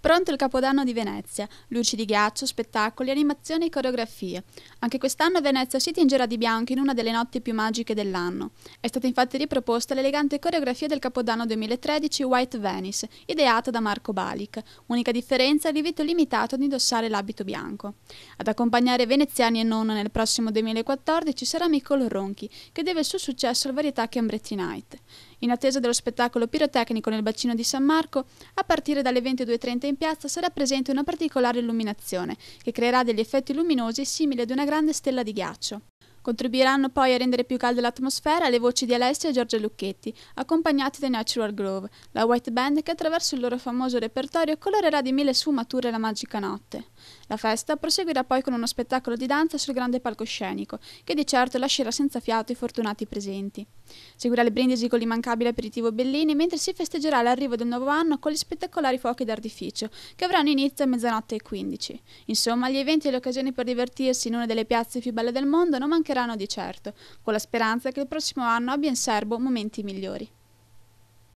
Pronto il Capodanno di Venezia, luci di ghiaccio, spettacoli, animazioni e coreografie. Anche quest'anno Venezia si tingerà di bianco in una delle notti più magiche dell'anno. È stata infatti riproposta l'elegante coreografia del Capodanno 2013 White Venice, ideata da Marco Balic. Unica differenza il divieto limitato ad indossare l'abito bianco. Ad accompagnare veneziani e non nel prossimo 2014 sarà Nicole Ronchi, che deve il suo successo al Varietà Cambretti Night. In attesa dello spettacolo pirotecnico nel bacino di San Marco, a partire dalle 22.30 in piazza sarà presente una particolare illuminazione, che creerà degli effetti luminosi simili ad una grande stella di ghiaccio. Contribuiranno poi a rendere più calda l'atmosfera le voci di Alessia e Giorgia Lucchetti, accompagnati dai Natural Grove, la white band che attraverso il loro famoso repertorio colorerà di mille sfumature la magica notte. La festa proseguirà poi con uno spettacolo di danza sul grande palcoscenico, che di certo lascerà senza fiato i fortunati presenti. Seguirà il Brindisi con l'immancabile aperitivo Bellini, mentre si festeggerà l'arrivo del nuovo anno con gli spettacolari fuochi d'artificio, che avranno inizio a mezzanotte e 15. Insomma, gli eventi e le occasioni per divertirsi in una delle piazze più belle del mondo non mancheranno di certo, con la speranza che il prossimo anno abbia in serbo momenti migliori.